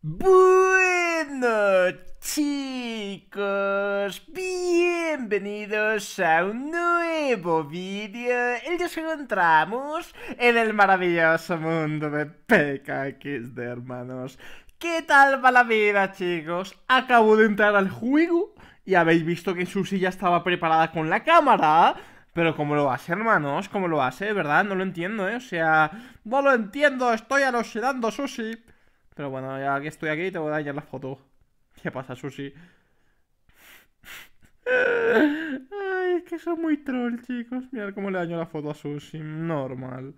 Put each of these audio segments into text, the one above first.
Bueno chicos, bienvenidos a un nuevo vídeo El que encontramos en el maravilloso mundo de de hermanos ¿Qué tal va la vida chicos? Acabo de entrar al juego y habéis visto que su ya estaba preparada con la cámara pero ¿cómo lo hace, hermanos? ¿Cómo lo hace? ¿Verdad? No lo entiendo, ¿eh? O sea, no lo entiendo, estoy alucinando Susi pero bueno, ya que estoy aquí te voy a dar la foto. ¿Qué pasa, Sushi? Ay, es que son muy troll, chicos. Mirad cómo le daño la foto a Sushi. Normal.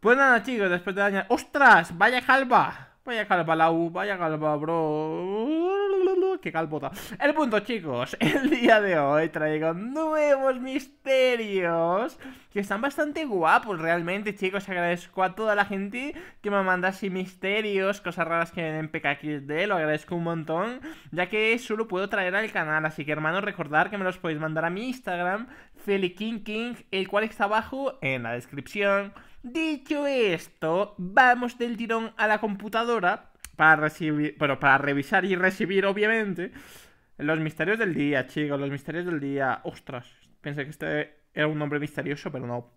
Pues nada, chicos, después de dañar... ¡Ostras! ¡Vaya calva! Vaya calva, Lau. Vaya calva, bro. Que calbota. El punto, chicos, el día de hoy traigo nuevos misterios que están bastante guapos realmente, chicos. Agradezco a toda la gente que me manda así misterios, cosas raras que vienen en PKXD, lo agradezco un montón, ya que solo puedo traer al canal. Así que, hermanos, recordar que me los podéis mandar a mi Instagram, FeliKingKing, el cual está abajo en la descripción. Dicho esto, vamos del tirón a la computadora para recibir, bueno, para revisar y recibir, obviamente, los misterios del día, chicos, los misterios del día. Ostras, pensé que este era un nombre misterioso, pero no.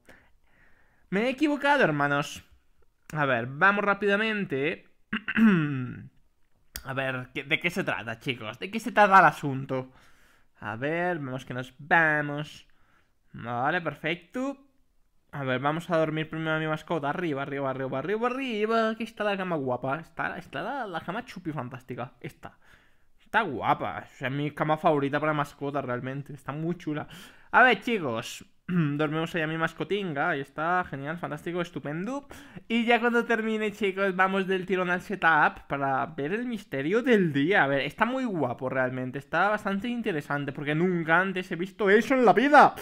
Me he equivocado, hermanos. A ver, vamos rápidamente. A ver, ¿de qué se trata, chicos? ¿De qué se trata el asunto? A ver, vemos que nos vamos. Vale, perfecto. A ver, vamos a dormir primero a mi mascota. Arriba, arriba, arriba, arriba, arriba. Aquí está la cama guapa. Está, está la, cama chupi fantástica. está, Está guapa. es mi cama favorita para mascota realmente. Está muy chula. A ver, chicos. Dormimos a mi mascotinga. Ahí está. Genial, fantástico, estupendo. Y ya cuando termine, chicos, vamos del tirón al setup para ver el misterio del día. A ver, está muy guapo realmente. Está bastante interesante porque nunca antes he visto eso en la vida.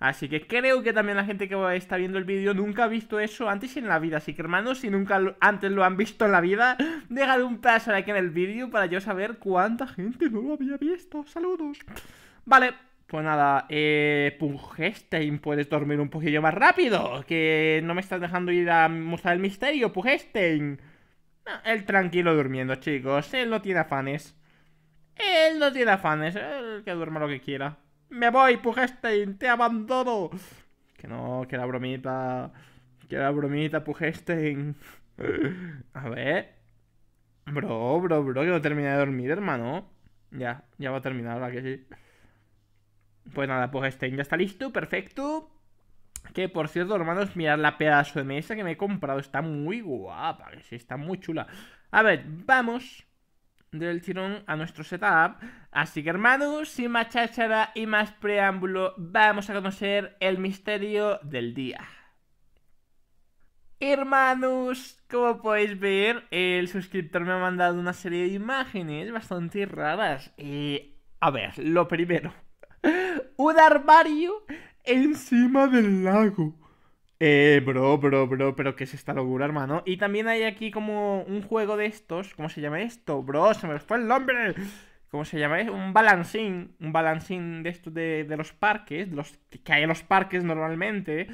Así que creo que también la gente que está viendo el vídeo nunca ha visto eso antes en la vida. Así que hermanos, si nunca antes lo han visto en la vida, dejad un paso aquí en el vídeo para yo saber cuánta gente no lo había visto. Saludos. Vale, pues nada, eh, Pugestein, puedes dormir un poquillo más rápido, que no me estás dejando ir a mostrar el misterio, Pugestein. Ah, el tranquilo durmiendo, chicos, él no tiene afanes. Él no tiene afanes, él que duerma lo que quiera. Me voy, Pugestein, te abandono. Que no, que la bromita. Que la bromita, Pugestein. A ver. Bro, bro, bro, que no terminé de dormir, hermano. Ya, ya va a terminar, ¿verdad? que sí? Pues nada, Pugestein pues ya está listo, perfecto. Que por cierto, hermanos, mirad la pedazo de mesa que me he comprado. Está muy guapa, que sí, está muy chula. A ver, vamos del tirón a nuestro setup. Así que hermanos, sin más cháchara y más preámbulo, vamos a conocer el misterio del día. Hermanos, como podéis ver, el suscriptor me ha mandado una serie de imágenes bastante raras. Y eh, a ver, lo primero. Un armario encima del lago. Eh, bro, bro, bro, pero ¿qué es esta locura, hermano? Y también hay aquí como un juego de estos. ¿Cómo se llama esto? Bro, se me fue el nombre. ¿Cómo se llama? Es un balancín. Un balancín de estos de, los parques. los que hay en los parques normalmente.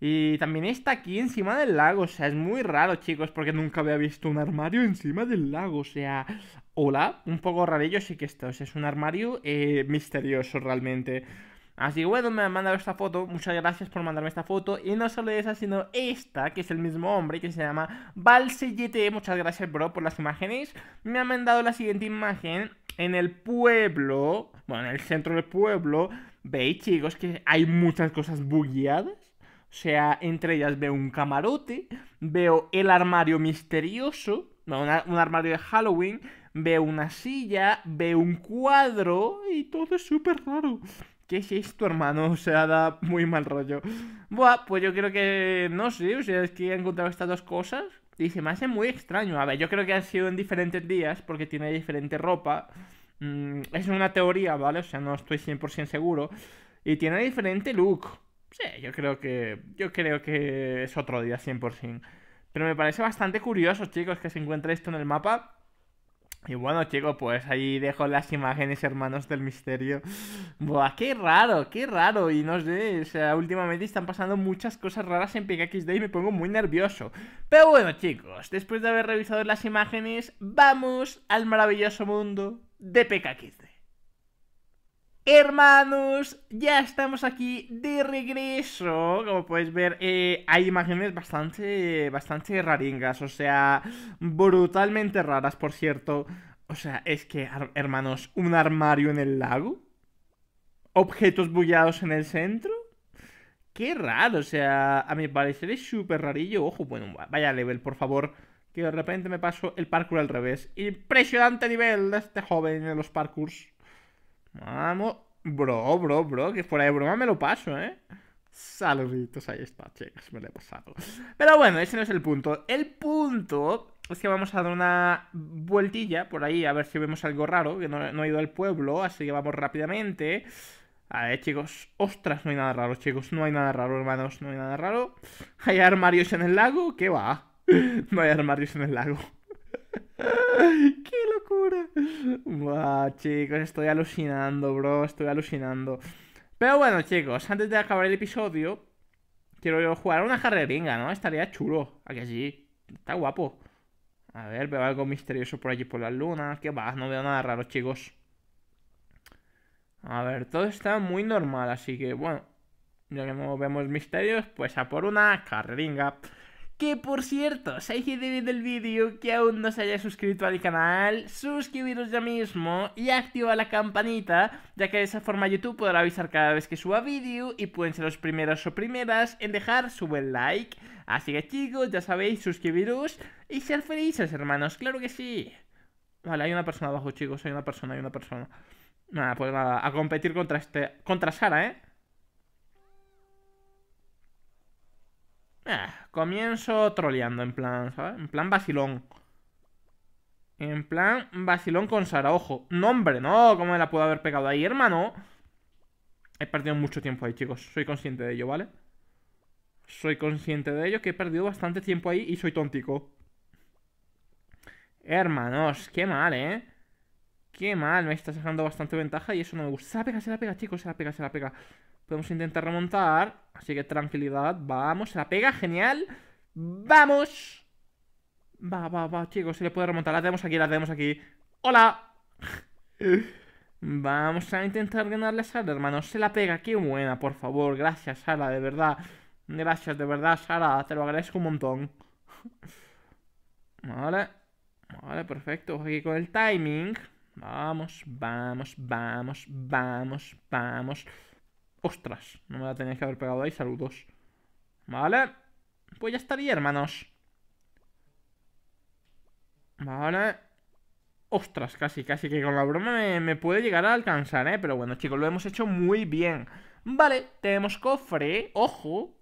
Y también está aquí encima del lago. O sea, es muy raro, chicos, porque nunca había visto un armario encima del lago. O sea, hola, un poco rarillo sí que esto O es un armario eh, misterioso realmente. Así que bueno, me han mandado esta foto, muchas gracias por mandarme esta foto. Y no solo esa, sino esta, que es el mismo hombre, que se llama Valsellete. Muchas gracias, bro, por las imágenes. Me han mandado la siguiente imagen en el pueblo, bueno, en el centro del pueblo. Veis, chicos, que hay muchas cosas bugueadas. O sea, entre ellas veo un camarote, veo el armario misterioso, No, un armario de Halloween, veo una silla, veo un cuadro y todo es súper raro. ¿Qué es esto, hermano? O sea, da muy mal rollo. Buah, pues yo creo que. No sé, o sea, es que he encontrado estas dos cosas. Y se me hace muy extraño. A ver, yo creo que han sido en diferentes días porque tiene diferente ropa. Mm, es una teoría, ¿vale? O sea, no estoy 100% seguro. Y tiene diferente look. Sí, yo creo que. Yo creo que es otro día 100%. Pero me parece bastante curioso, chicos, que se encuentre esto en el mapa. Y bueno, chicos, pues ahí dejo las imágenes, hermanos del misterio. Buah, qué raro, qué raro. Y no sé, o sea, últimamente están pasando muchas cosas raras en PKXD y me pongo muy nervioso. Pero bueno, chicos, después de haber revisado las imágenes, vamos al maravilloso mundo de PKXD. Hermanos, ya estamos aquí de regreso. Como podéis ver, eh, hay imágenes bastante, bastante raringas, o sea, brutalmente raras, por cierto. O sea, es que, hermanos, un armario en el lago, objetos bullados en el centro. Qué raro, o sea, a mi parecer es súper rarillo. Ojo, bueno, vaya level, por favor. Que de repente me paso el parkour al revés. Impresionante nivel de este joven en los parkours. Vamos. Bro, bro, bro, que fuera de broma me lo paso, ¿eh? Saluditos, ahí está, chicos me lo he pasado. Pero bueno, ese no es el punto. El punto es que vamos a dar una vueltilla por ahí a ver si vemos algo raro, que no, ha ido al pueblo, así que vamos rápidamente. A ver, chicos, ostras, no hay nada raro, chicos, no hay nada raro, hermanos, no hay nada raro. ¿Hay armarios en el lago? ¿Qué va? No hay armarios en el lago. ¡Qué Buah, chicos, estoy alucinando, bro, estoy alucinando. Pero bueno, chicos, antes de acabar el episodio, quiero jugar una carreringa, ¿no? Estaría chulo, aquí sí, está guapo. A ver, veo algo misterioso por allí por la luna qué va, no veo nada raro, chicos. A ver, todo está muy normal, así que bueno, ya que no vemos misterios, pues a por una carreringa. Que por cierto, si hay gente viendo el vídeo que aún no se haya suscrito al canal, suscribiros ya mismo y activa la campanita, ya que de esa forma YouTube podrá avisar cada vez que suba vídeo y pueden ser los primeros o primeras en dejar su buen like. Así que chicos, ya sabéis, suscribiros y ser felices, hermanos, claro que sí. Vale, hay una persona abajo, chicos, hay una persona, hay una persona. Nada, pues nada, a competir contra este. contra Sara, ¿eh? Eh, comienzo troleando en plan, ¿sabes? En plan basilón En plan vacilón con Saraojo. No, hombre, no. ¿Cómo me la puedo haber pegado ahí, hermano? He perdido mucho tiempo ahí, chicos. Soy consciente de ello, ¿vale? Soy consciente de ello que he perdido bastante tiempo ahí y soy tóntico. Hermanos, qué mal, ¿eh? Qué mal, me está sacando bastante ventaja y eso no me gusta. Se la pega, se la pega, chicos, se la pega, se la pega. Podemos intentar remontar. Así que tranquilidad. Vamos, se la pega. Genial. ¡Vamos! Va, va, va, chicos. Se le puede remontar. La tenemos aquí, la tenemos aquí. ¡Hola! Vamos a intentar ganarle a Sara, hermano. Se la pega. Qué buena, por favor. Gracias, Sara, de verdad. Gracias, de verdad, Sara. Te lo agradezco un montón. Vale. Vale, perfecto. Aquí con el timing. Vamos, vamos, vamos, vamos, vamos. Ostras, no me la tenéis que haber pegado ahí, saludos. Vale, pues ya estaría, hermanos. Vale. Ostras, casi, casi que con la broma me, puede llegar a alcanzar, ¿eh? Pero bueno, chicos, lo hemos hecho muy bien. Vale, tenemos cofre, ojo.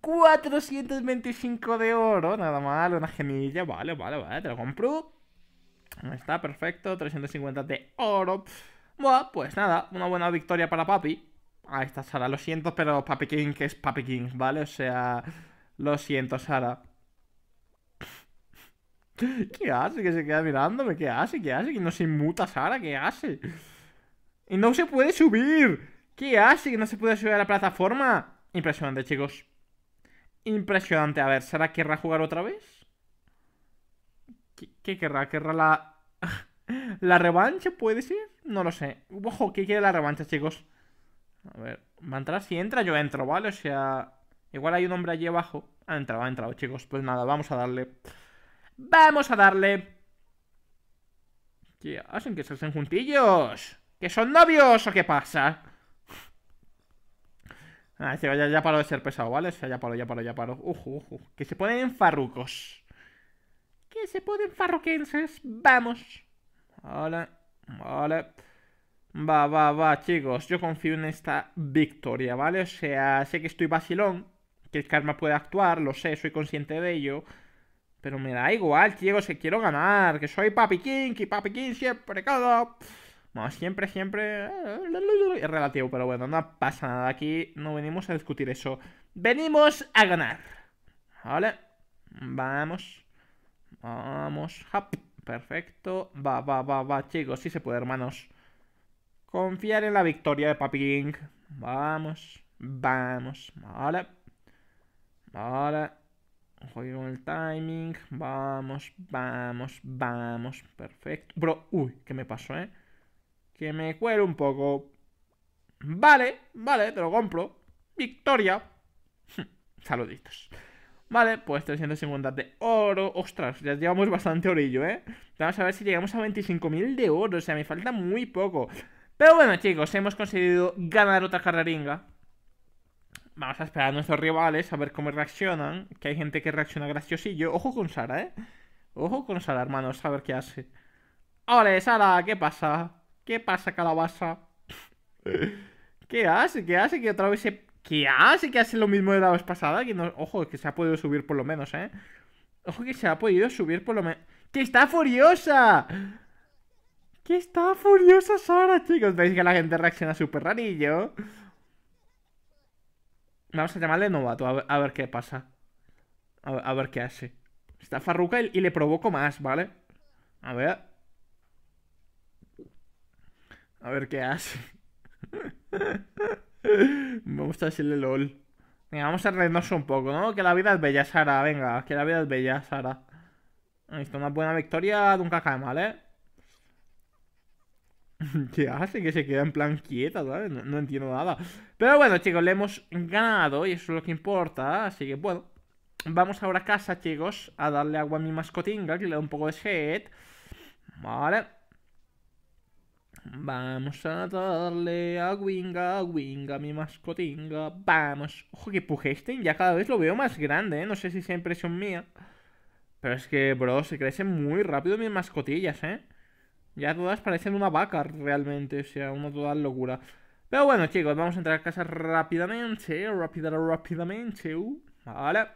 425 de oro, nada mal, una gemilla, vale, vale, vale, te lo compro. Está perfecto, 350 de oro. Bueno, pues nada, una buena victoria para papi. Ahí esta Sara. Lo siento, pero Papi King es Papi King, ¿vale? O sea, lo siento, Sara. ¿Qué hace? Que se queda mirándome. ¿Qué hace? ¿Qué hace? Que no se muta Sara. ¿Qué hace? Y no se puede subir. ¿Qué hace? Que no se puede subir a la plataforma. Impresionante, chicos. Impresionante. A ver, ¿Sara querrá jugar otra vez? ¿Qué, querrá? ¿Querrá la... la revancha? ¿Puede ser? No lo sé. Ojo, ¿Qué quiere la revancha, chicos. A ver, va a entrar. Si entra, yo entro, ¿vale? O sea, igual hay un hombre allí abajo. Ha entrado, ha entrado, chicos. Pues nada, vamos a darle. ¡Vamos a darle! ¿Qué hacen que se hacen juntillos. ¿Que son novios o qué pasa? Ah, este ya, ya paro de ser pesado, ¿vale? O sea, ya paro, ya paro, ya paro. Que se ponen farrucos. Que se ponen farruquenses. Vamos. Vale, vale. Va, va, va, chicos. Yo confío en esta victoria, ¿vale? O sea, sé que estoy vacilón, que el karma puede actuar, lo sé, soy consciente de ello. Pero me da igual, chicos, que quiero ganar, que soy Papi King, que Papi King siempre cada... Bueno, siempre, siempre... Eh, es relativo, pero bueno, no pasa nada. Aquí no venimos a discutir eso. Venimos a ganar. ¿Vale? Vamos. Vamos. Perfecto. Va, va, va, va, chicos. Sí se puede, hermanos. Confiar en la victoria de Papi King. Vamos, vamos. Vale Vale Juego con el timing. Vamos, vamos, vamos. Perfecto. Bro, uy, ¿qué me pasó, eh? Que me cuelo un poco. Vale, vale, te lo compro. Victoria. Hm, saluditos. Vale, pues 350 de oro. Ostras, ya llevamos bastante orillo, ¿eh? Vamos a ver si llegamos a 25.000 de oro. O sea, me falta muy poco. Pero bueno, chicos, hemos conseguido ganar otra carreringa. Vamos a esperar a nuestros rivales a ver cómo reaccionan. Que hay gente que reacciona graciosillo. Ojo con Sara, ¿eh? Ojo con Sara, hermanos, a ver qué hace. ¡Ole, Sara! ¿Qué pasa? ¿Qué pasa, calabaza? ¿Qué hace? ¿Qué hace? Que otra vez se... ¿Qué hace? ¿Que hace lo mismo de la vez pasada? Que no... Ojo, que se ha podido subir por lo menos, ¿eh? Ojo, que se ha podido subir por lo menos... ¡Que está furiosa! Que está furiosa Sara, chicos. Veis que la gente reacciona súper rarillo. Vamos a llamarle novato, a ver, qué pasa. A ver, qué hace. Está farruca y, le provoco más, ¿vale? A ver. A ver qué hace. Vamos a decirle LOL. Venga, vamos a reírnos un poco, ¿no? Que la vida es bella, Sara. Venga, que la vida es bella, Sara. Está una buena victoria nunca cae mal, ¿eh? ¿Qué hace? Que se queda en plan quieta, ¿sabes? No, entiendo nada. Pero bueno, chicos, le hemos ganado y eso es lo que importa. Así que bueno, vamos ahora a casa, chicos, a darle agua a mi mascotinga, que le da un poco de sed. Vale. Vamos a darle a Winga, a Winga, mi mascotinga. Vamos. Ojo que este, ya cada vez lo veo más grande, ¿eh? No sé si sea impresión mía. Pero es que, bro, se crecen muy rápido mis mascotillas, ¿eh? Ya todas parecen una vaca realmente, o sea, una total locura. Pero bueno, chicos, vamos a entrar a casa rápidamente, rápidamente, rápidamente. Uh, vale.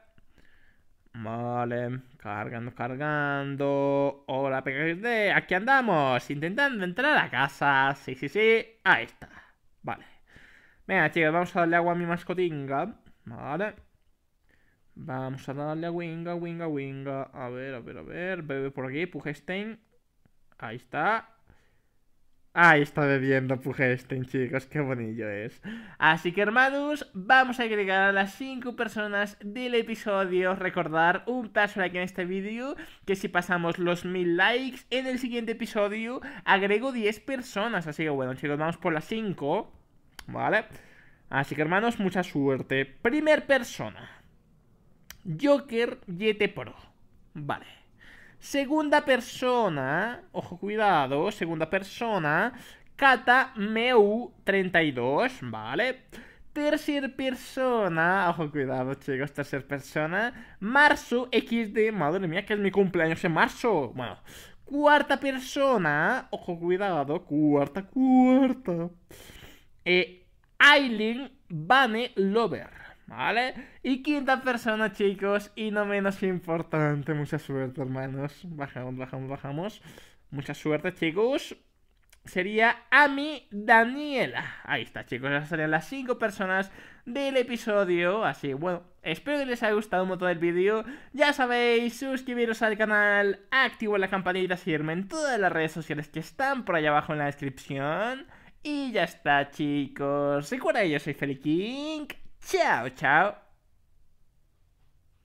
Vale, cargando, cargando. Hola, de. aquí andamos, intentando entrar a casa. Sí, sí, sí, ahí está. Vale. Venga, chicos, vamos a darle agua a mi mascotinga. Vale. Vamos a darle a Winga, Winga, Winga. A ver, a ver, a ver. Bebe por aquí, Pugestein. Ahí está. Ahí está bebiendo este chicos, qué bonillo es. Así que, hermanos, vamos a agregar a las 5 personas del episodio. Recordar un paso like en este vídeo, que si pasamos los 1000 likes, en el siguiente episodio agrego 10 personas. Así que, bueno, chicos, vamos por las 5, ¿vale? Así que, hermanos, mucha suerte. Primer persona. Joker Yete Pro. Vale. Segunda persona, ojo cuidado, segunda persona, Kata Meu 32, ¿vale? Tercer persona, ojo cuidado chicos, tercer persona, Marzo XD, madre mía que es mi cumpleaños en marzo, bueno, cuarta persona, ojo cuidado, cuarta, cuarta, eh, Aileen Bane Lover. ¿Vale? Y quinta persona, chicos, y no menos importante, mucha suerte, hermanos. Bajamos, bajamos, bajamos. Mucha suerte, chicos. Sería Ami Daniela. Ahí está, chicos. Esas serían las cinco personas del episodio. Así, bueno, espero que les haya gustado un el vídeo. Ya sabéis, suscribiros al canal, Activo la campanita, seguirme en todas las redes sociales que están por allá abajo en la descripción. Y ya está, chicos. Recuerda, yo soy Feli King. 跳跳。